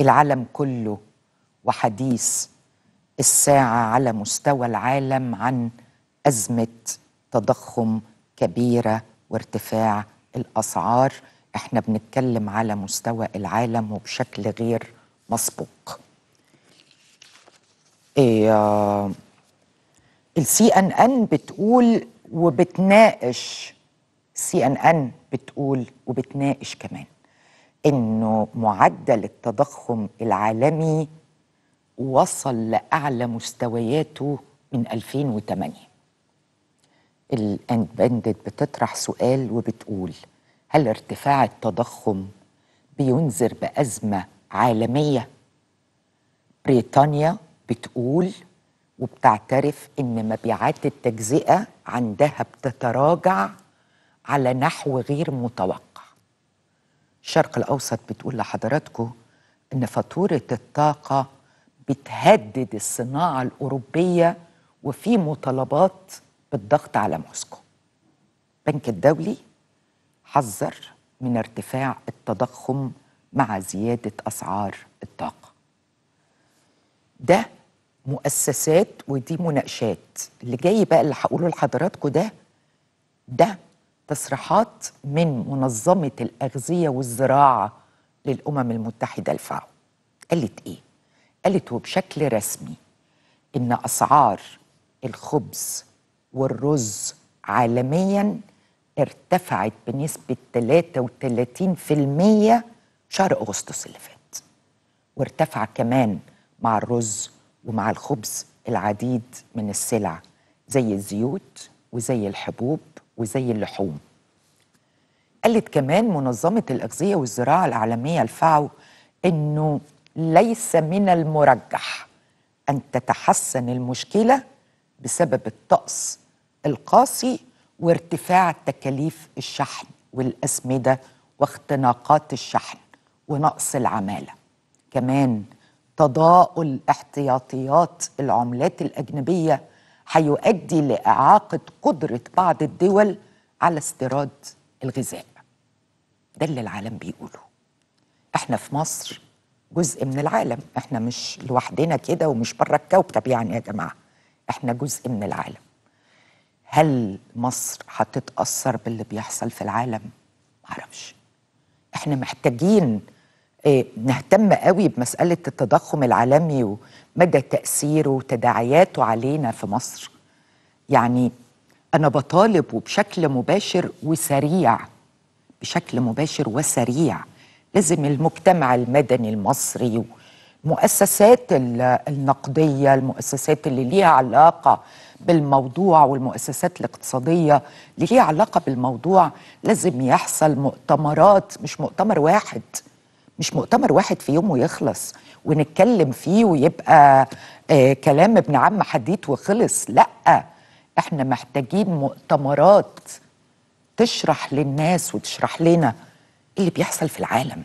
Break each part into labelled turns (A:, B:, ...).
A: العالم كله وحديث الساعه على مستوى العالم عن ازمه تضخم كبيره وارتفاع الاسعار احنا بنتكلم على مستوى العالم وبشكل غير مسبوق السي ان ان بتقول وبتناقش سي ان ان بتقول وبتناقش كمان انه معدل التضخم العالمي وصل لاعلى مستوياته من 2008 الاند باندت بتطرح سؤال وبتقول هل ارتفاع التضخم بينذر بازمه عالميه بريطانيا بتقول وبتعترف ان مبيعات التجزئه عندها بتتراجع على نحو غير متوقع الشرق الأوسط بتقول لحضراتكم إن فاتورة الطاقة بتهدد الصناعة الأوروبية وفي مطالبات بالضغط على موسكو البنك الدولي حذر من ارتفاع التضخم مع زيادة أسعار الطاقة ده مؤسسات ودي مناقشات اللي جاي بقى اللي هقوله لحضراتكم ده ده تصريحات من منظمة الأغذية والزراعة للأمم المتحدة الفاو قالت إيه؟ قالت وبشكل رسمي إن أسعار الخبز والرز عالميا ارتفعت بنسبة 33% شهر أغسطس اللي فات وارتفع كمان مع الرز ومع الخبز العديد من السلع زي الزيوت وزي الحبوب وزي اللحوم قالت كمان منظمة الأغذية والزراعة العالمية الفاو أنه ليس من المرجح أن تتحسن المشكلة بسبب الطقس القاسي وارتفاع تكاليف الشحن والأسمدة واختناقات الشحن ونقص العمالة كمان تضاؤل احتياطيات العملات الأجنبية هيؤدي لإعاقة قدرة بعض الدول على استيراد الغذاء ده اللي العالم بيقوله احنا في مصر جزء من العالم احنا مش لوحدنا كده ومش بره الكوكب يعني يا جماعة احنا جزء من العالم هل مصر هتتأثر باللي بيحصل في العالم؟ معرفش احنا محتاجين آه، نهتم قوي بمسألة التضخم العالمي ومدى تأثيره وتداعياته علينا في مصر يعني أنا بطالب وبشكل مباشر وسريع بشكل مباشر وسريع لازم المجتمع المدني المصري ومؤسسات النقدية المؤسسات اللي ليها علاقة بالموضوع والمؤسسات الاقتصادية اللي ليها علاقة بالموضوع لازم يحصل مؤتمرات مش مؤتمر واحد مش مؤتمر واحد في يومه يخلص ونتكلم فيه ويبقى آه كلام ابن عم حديت وخلص لا احنا محتاجين مؤتمرات تشرح للناس وتشرح لنا ايه اللي بيحصل في العالم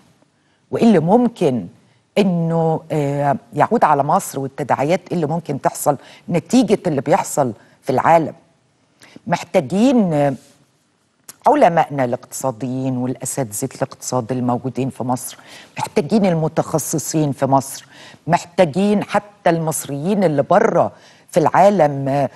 A: وايه اللي ممكن انه آه يعود على مصر والتداعيات إيه اللي ممكن تحصل نتيجه اللي بيحصل في العالم محتاجين علمائنا الاقتصاديين والأساتذة الاقتصاد الموجودين في مصر محتاجين المتخصصين في مصر محتاجين حتى المصريين اللي بره في العالم آه،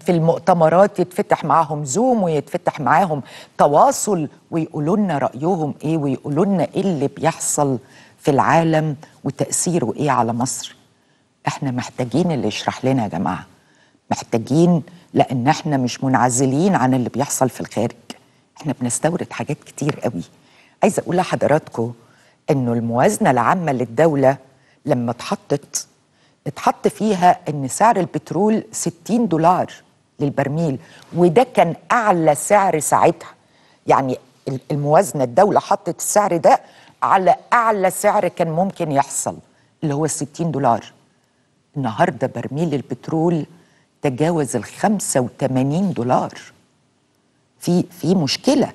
A: في المؤتمرات يتفتح معاهم زوم ويتفتح معاهم تواصل ويقولوا لنا رأيهم إيه ويقولوا لنا إيه اللي بيحصل في العالم وتأثيره إيه على مصر إحنا محتاجين اللي يشرح لنا يا جماعة محتاجين لأن إحنا مش منعزلين عن اللي بيحصل في الخارج احنا بنستورد حاجات كتير قوي عايزه اقول لحضراتكم انه الموازنه العامه للدوله لما اتحطت اتحط فيها ان سعر البترول 60 دولار للبرميل وده كان اعلى سعر ساعتها يعني الموازنه الدوله حطت السعر ده على اعلى سعر كان ممكن يحصل اللي هو 60 دولار النهارده برميل البترول تجاوز ال 85 دولار في في مشكله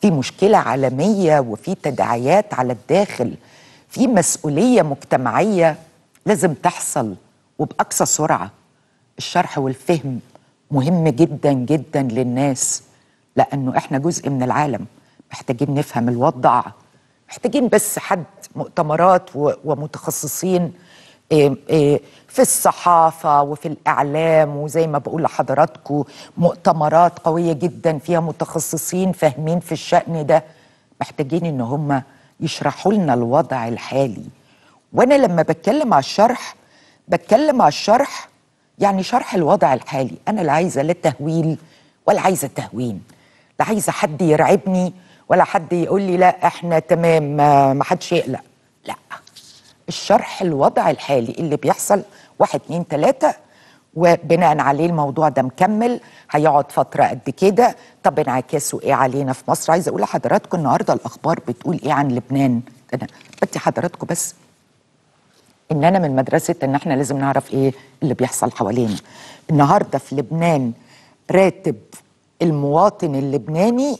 A: في مشكله عالميه وفي تداعيات على الداخل في مسؤوليه مجتمعيه لازم تحصل وباقصى سرعه الشرح والفهم مهم جدا جدا للناس لانه احنا جزء من العالم محتاجين نفهم الوضع محتاجين بس حد مؤتمرات ومتخصصين إيه، إيه، في الصحافة وفي الإعلام وزي ما بقول لحضراتكم مؤتمرات قوية جدا فيها متخصصين فاهمين في الشأن ده محتاجين إن هم يشرحوا لنا الوضع الحالي وأنا لما بتكلم على الشرح بتكلم على الشرح يعني شرح الوضع الحالي أنا لا عايزة لا تهويل ولا عايزة تهوين لا عايزة حد يرعبني ولا حد يقول لي لا احنا تمام ما حدش يقلق الشرح الوضع الحالي اللي بيحصل واحد اتنين تلاتة وبناء عليه الموضوع ده مكمل هيقعد فترة قد كده طب انعكاسه ايه علينا في مصر عايزة اقول لحضراتكم النهاردة الاخبار بتقول ايه عن لبنان انا بدي حضراتكم بس ان انا من مدرسة ان احنا لازم نعرف ايه اللي بيحصل حوالينا النهاردة في لبنان راتب المواطن اللبناني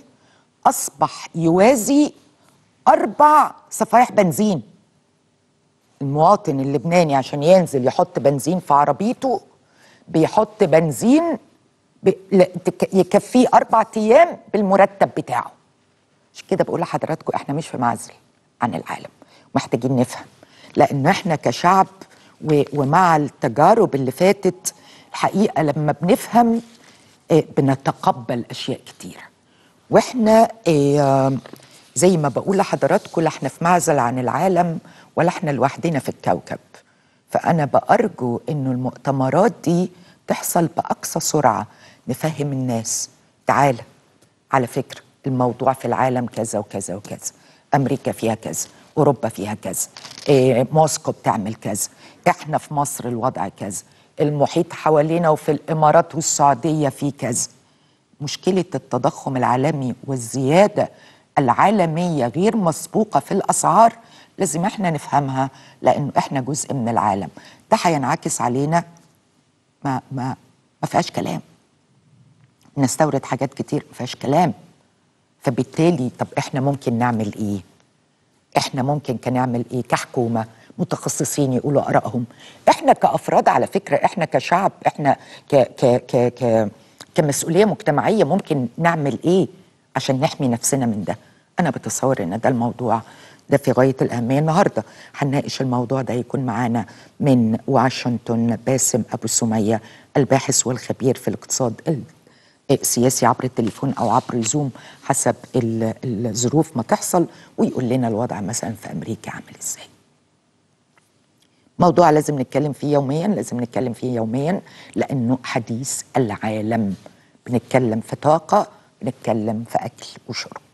A: اصبح يوازي اربع صفائح بنزين المواطن اللبناني عشان ينزل يحط بنزين في عربيته بيحط بنزين يكفيه أربع أيام بالمرتب بتاعه مش كده بقول لحضراتكم احنا مش في معزل عن العالم محتاجين نفهم لأن احنا كشعب ومع التجارب اللي فاتت الحقيقة لما بنفهم آه، بنتقبل أشياء كتيرة واحنا آه، زي ما بقول لحضراتكم لا احنا في معزل عن العالم ولا احنا لوحدنا في الكوكب فأنا بأرجو إنه المؤتمرات دي تحصل بأقصى سرعة نفهم الناس تعالى على فكرة الموضوع في العالم كذا وكذا وكذا أمريكا فيها كذا أوروبا فيها كذا إيه موسكو بتعمل كذا إحنا في مصر الوضع كذا المحيط حوالينا وفي الإمارات والسعودية فيه كذا مشكلة التضخم العالمي والزيادة العالميه غير مسبوقه في الاسعار لازم احنا نفهمها لانه احنا جزء من العالم ده هينعكس علينا ما ما ما فيهاش كلام نستورد حاجات كتير ما فيهاش كلام فبالتالي طب احنا ممكن نعمل ايه احنا ممكن كنعمل ايه كحكومه متخصصين يقولوا ارائهم احنا كافراد على فكره احنا كشعب احنا ك ك ك ك كمسؤوليه مجتمعيه ممكن نعمل ايه عشان نحمي نفسنا من ده أنا بتصور إن ده الموضوع ده في غاية الأهمية النهاردة هنناقش الموضوع ده يكون معانا من واشنطن باسم أبو سمية الباحث والخبير في الاقتصاد السياسي عبر التليفون أو عبر زوم حسب الظروف ما تحصل ويقول لنا الوضع مثلا في أمريكا عامل إزاي موضوع لازم نتكلم فيه يوميا لازم نتكلم فيه يوميا لأنه حديث العالم بنتكلم في طاقة بنتكلم في أكل وشرب